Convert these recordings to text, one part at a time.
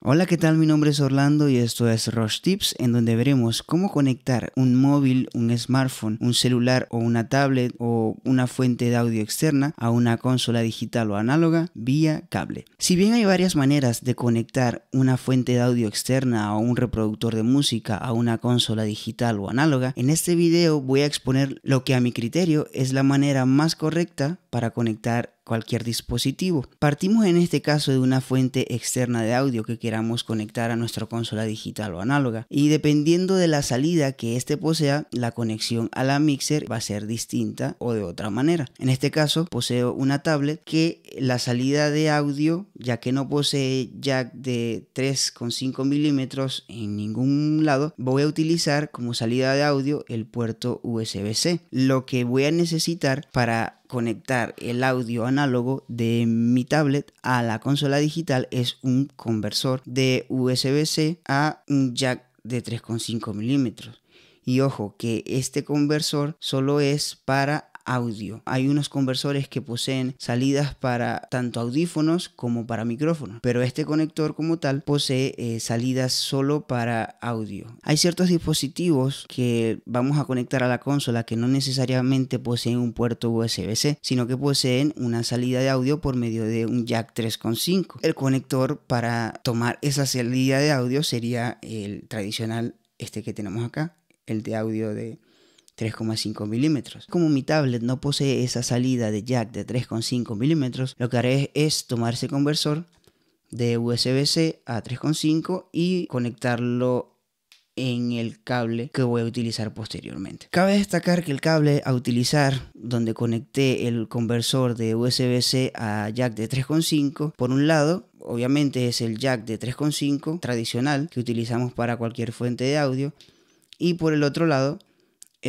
Hola, ¿qué tal? Mi nombre es Orlando y esto es Rush Tips, en donde veremos cómo conectar un móvil, un smartphone, un celular o una tablet o una fuente de audio externa a una consola digital o análoga vía cable. Si bien hay varias maneras de conectar una fuente de audio externa o un reproductor de música a una consola digital o análoga, en este video voy a exponer lo que a mi criterio es la manera más correcta para conectar cualquier dispositivo. Partimos en este caso de una fuente externa de audio que queramos conectar a nuestra consola digital o análoga y dependiendo de la salida que éste posea, la conexión a la mixer va a ser distinta o de otra manera. En este caso poseo una tablet que la salida de audio, ya que no posee jack de 3,5 milímetros en ningún lado, voy a utilizar como salida de audio el puerto USB-C, lo que voy a necesitar para conectar el audio análogo de mi tablet a la consola digital es un conversor de USB-C a un jack de 3,5 milímetros. Y ojo que este conversor solo es para audio. Hay unos conversores que poseen salidas para tanto audífonos como para micrófonos, pero este conector como tal posee eh, salidas solo para audio. Hay ciertos dispositivos que vamos a conectar a la consola que no necesariamente poseen un puerto USB-C, sino que poseen una salida de audio por medio de un jack 3.5. El conector para tomar esa salida de audio sería el tradicional, este que tenemos acá, el de audio de 3,5 milímetros. Como mi tablet no posee esa salida de jack de 3,5 milímetros, lo que haré es tomar ese conversor de USB-C a 3,5 y conectarlo en el cable que voy a utilizar posteriormente. Cabe destacar que el cable a utilizar donde conecté el conversor de USB-C a jack de 3.5, por un lado, obviamente es el jack de 3.5 tradicional que utilizamos para cualquier fuente de audio y por el otro lado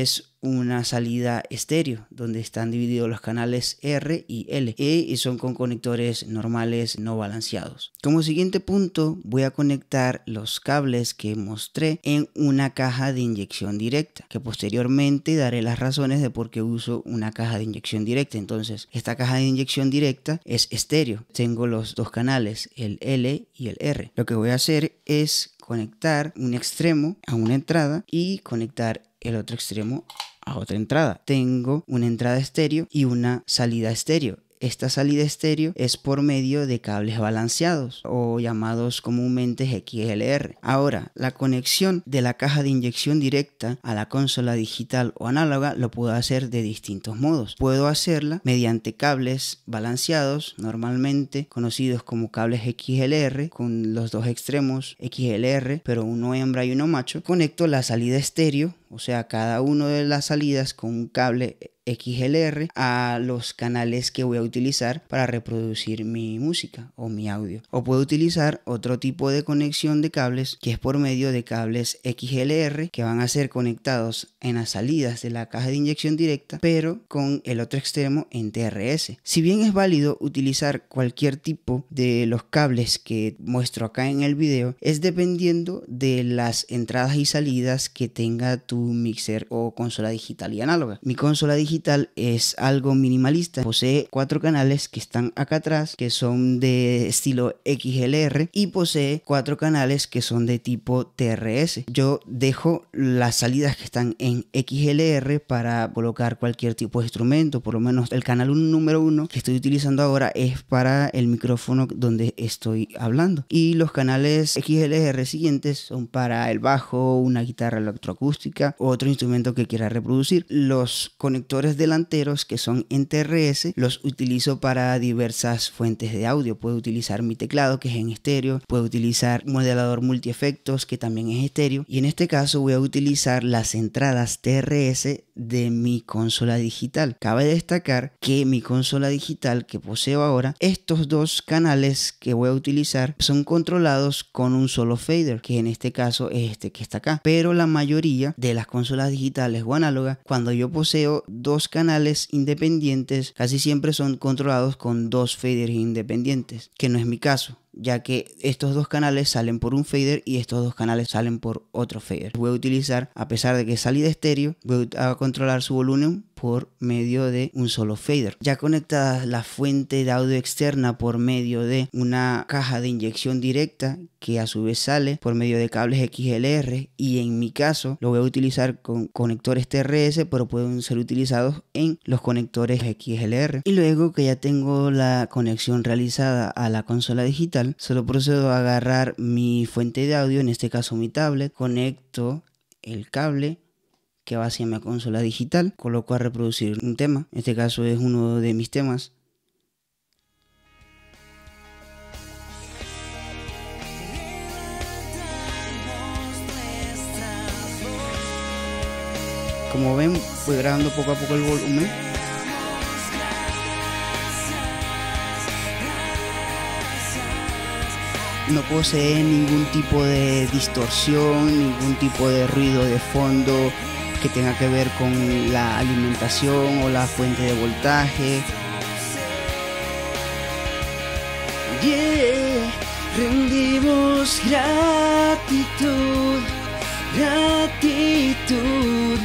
es una salida estéreo donde están divididos los canales R y L e, y son con conectores normales no balanceados. Como siguiente punto voy a conectar los cables que mostré en una caja de inyección directa que posteriormente daré las razones de por qué uso una caja de inyección directa. Entonces esta caja de inyección directa es estéreo. Tengo los dos canales el L y el R. Lo que voy a hacer es conectar un extremo a una entrada y conectar el otro extremo a otra entrada. Tengo una entrada estéreo y una salida estéreo. Esta salida estéreo es por medio de cables balanceados o llamados comúnmente XLR. Ahora, la conexión de la caja de inyección directa a la consola digital o análoga lo puedo hacer de distintos modos. Puedo hacerla mediante cables balanceados, normalmente conocidos como cables XLR, con los dos extremos XLR, pero uno hembra y uno macho. Conecto la salida estéreo o sea, cada una de las salidas con un cable XLR a los canales que voy a utilizar para reproducir mi música o mi audio. O puedo utilizar otro tipo de conexión de cables que es por medio de cables XLR que van a ser conectados en las salidas de la caja de inyección directa pero con el otro extremo en TRS. Si bien es válido utilizar cualquier tipo de los cables que muestro acá en el video es dependiendo de las entradas y salidas que tenga tu mixer o consola digital y análoga. Mi consola digital es algo minimalista. Posee cuatro canales que están acá atrás, que son de estilo XLR y posee cuatro canales que son de tipo TRS. Yo dejo las salidas que están en XLR para colocar cualquier tipo de instrumento, por lo menos el canal número uno que estoy utilizando ahora es para el micrófono donde estoy hablando. Y los canales XLR siguientes son para el bajo, una guitarra electroacústica, otro instrumento que quiera reproducir. Los conectores delanteros que son en TRS, los utilizo para diversas fuentes de audio. Puedo utilizar mi teclado que es en estéreo, puedo utilizar modelador multiefectos que también es estéreo y en este caso voy a utilizar las entradas TRS de mi consola digital. Cabe destacar que mi consola digital que poseo ahora, estos dos canales que voy a utilizar son controlados con un solo fader, que en este caso es este que está acá. Pero la mayoría de las consolas digitales o análogas, cuando yo poseo dos canales independientes, casi siempre son controlados con dos faders independientes, que no es mi caso ya que estos dos canales salen por un fader y estos dos canales salen por otro fader. Voy a utilizar, a pesar de que salí de estéreo, voy a controlar su volumen por medio de un solo fader. Ya conectada la fuente de audio externa por medio de una caja de inyección directa que a su vez sale por medio de cables XLR y en mi caso lo voy a utilizar con conectores TRS pero pueden ser utilizados en los conectores XLR. Y luego que ya tengo la conexión realizada a la consola digital, solo procedo a agarrar mi fuente de audio, en este caso mi tablet, conecto el cable que va hacia mi consola digital, coloco a reproducir un tema, en este caso es uno de mis temas. Como ven, voy grabando poco a poco el volumen. no posee ningún tipo de distorsión, ningún tipo de ruido de fondo, que tenga que ver con la alimentación o la fuente de voltaje. rendimos gratitud, gratitud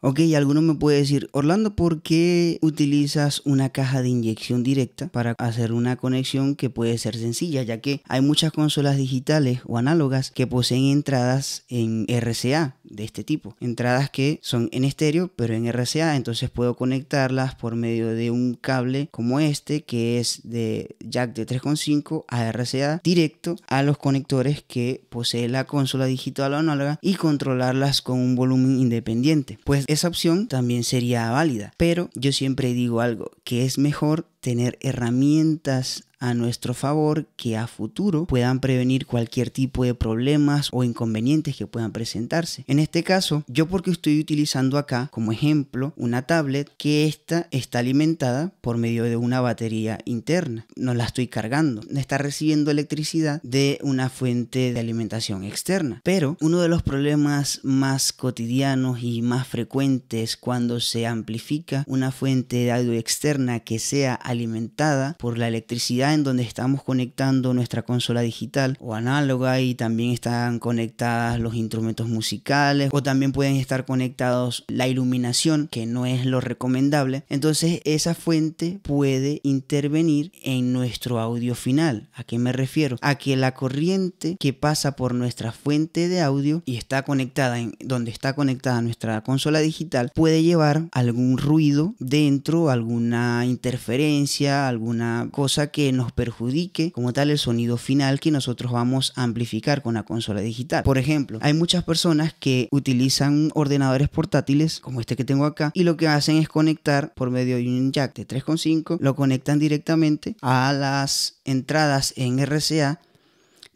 Ok, alguno me puede decir, Orlando, ¿por qué utilizas una caja de inyección directa para hacer una conexión que puede ser sencilla? Ya que hay muchas consolas digitales o análogas que poseen entradas en RCA de este tipo. Entradas que son en estéreo, pero en RCA. Entonces puedo conectarlas por medio de un cable como este, que es de jack de 3.5 a RCA directo a los conectores que posee la consola digital o análoga y controlarlas con un volumen independiente. Pues esa opción también sería válida. Pero yo siempre digo algo, que es mejor tener herramientas a nuestro favor que a futuro puedan prevenir cualquier tipo de problemas o inconvenientes que puedan presentarse. En este caso, yo porque estoy utilizando acá como ejemplo una tablet que esta está alimentada por medio de una batería interna. No la estoy cargando, está recibiendo electricidad de una fuente de alimentación externa. Pero uno de los problemas más cotidianos y más frecuentes cuando se amplifica una fuente de audio externa que sea alimentada por la electricidad en donde estamos conectando nuestra consola digital o análoga y también están conectadas los instrumentos musicales o también pueden estar conectados la iluminación que no es lo recomendable. Entonces esa fuente puede intervenir en nuestro audio final. ¿A qué me refiero? A que la corriente que pasa por nuestra fuente de audio y está conectada en donde está conectada nuestra consola digital puede llevar algún ruido dentro, alguna interferencia, alguna cosa que nos perjudique como tal el sonido final que nosotros vamos a amplificar con la consola digital. Por ejemplo, hay muchas personas que utilizan ordenadores portátiles como este que tengo acá y lo que hacen es conectar por medio de un jack de 3.5, lo conectan directamente a las entradas en RCA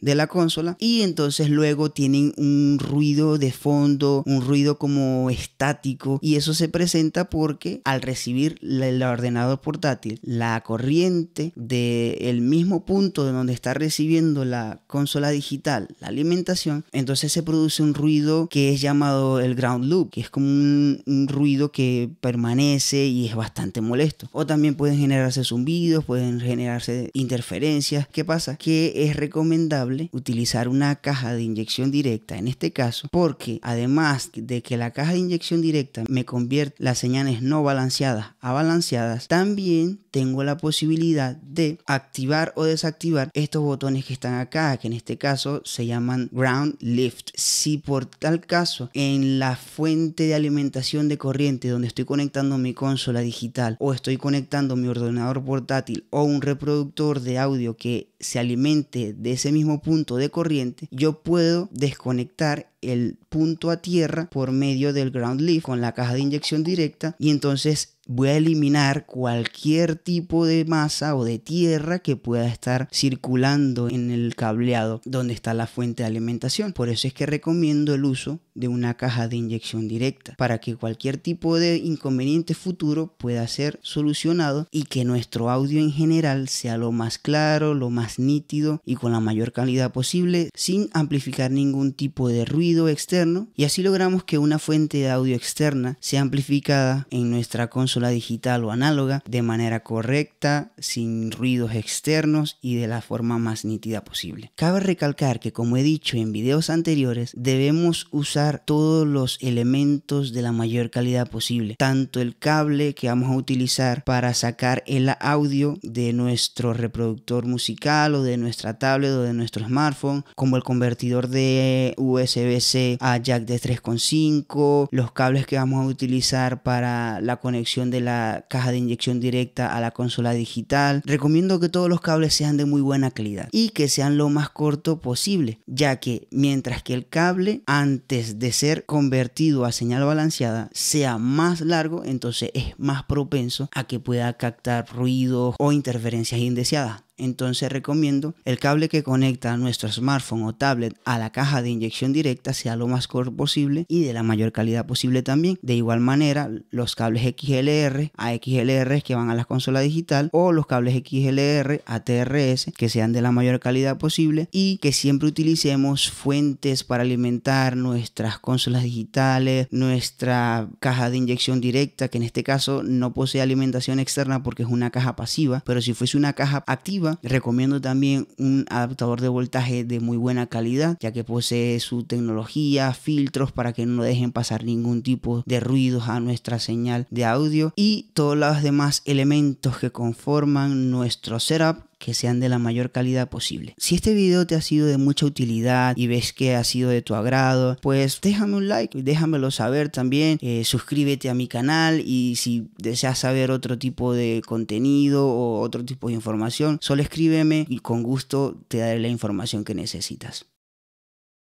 de la consola y entonces luego tienen un ruido de fondo, un ruido como estático y eso se presenta porque al recibir el ordenador portátil la corriente del mismo punto de donde está recibiendo la consola digital la alimentación, entonces se produce un ruido que es llamado el ground loop, que es como un, un ruido que permanece y es bastante molesto. O también pueden generarse zumbidos, pueden generarse interferencias. ¿Qué pasa? Que es recomendable utilizar una caja de inyección directa en este caso porque además de que la caja de inyección directa me convierte las señales no balanceadas a balanceadas, también tengo la posibilidad de activar o desactivar estos botones que están acá, que en este caso se llaman ground lift. Si por tal caso en la fuente de alimentación de corriente donde estoy conectando mi consola digital o estoy conectando mi ordenador portátil o un reproductor de audio que se alimente de ese mismo punto de corriente, yo puedo desconectar el punto a tierra por medio del ground leaf con la caja de inyección directa y entonces voy a eliminar cualquier tipo de masa o de tierra que pueda estar circulando en el cableado donde está la fuente de alimentación. Por eso es que recomiendo el uso de una caja de inyección directa para que cualquier tipo de inconveniente futuro pueda ser solucionado y que nuestro audio en general sea lo más claro, lo más nítido y con la mayor calidad posible sin amplificar ningún tipo de ruido externo y así logramos que una fuente de audio externa sea amplificada en nuestra consola digital o análoga de manera correcta, sin ruidos externos y de la forma más nítida posible. Cabe recalcar que como he dicho en videos anteriores, debemos usar todos los elementos de la mayor calidad posible, tanto el cable que vamos a utilizar para sacar el audio de nuestro reproductor musical o de nuestra tablet o de nuestro smartphone, como el convertidor de USB-C a jack de 3.5, los cables que vamos a utilizar para la conexión de la caja de inyección directa a la consola digital. Recomiendo que todos los cables sean de muy buena calidad y que sean lo más corto posible, ya que mientras que el cable antes de ser convertido a señal balanceada sea más largo, entonces es más propenso a que pueda captar ruidos o interferencias indeseadas entonces recomiendo el cable que conecta nuestro smartphone o tablet a la caja de inyección directa sea lo más corto posible y de la mayor calidad posible también. De igual manera, los cables XLR a XLR que van a la consola digital o los cables XLR a TRS que sean de la mayor calidad posible y que siempre utilicemos fuentes para alimentar nuestras consolas digitales, nuestra caja de inyección directa que en este caso no posee alimentación externa porque es una caja pasiva, pero si fuese una caja activa Recomiendo también un adaptador de voltaje de muy buena calidad, ya que posee su tecnología, filtros para que no dejen pasar ningún tipo de ruidos a nuestra señal de audio y todos los demás elementos que conforman nuestro setup que sean de la mayor calidad posible. Si este video te ha sido de mucha utilidad y ves que ha sido de tu agrado, pues déjame un like, déjamelo saber también, eh, suscríbete a mi canal y si deseas saber otro tipo de contenido o otro tipo de información, solo escríbeme y con gusto te daré la información que necesitas.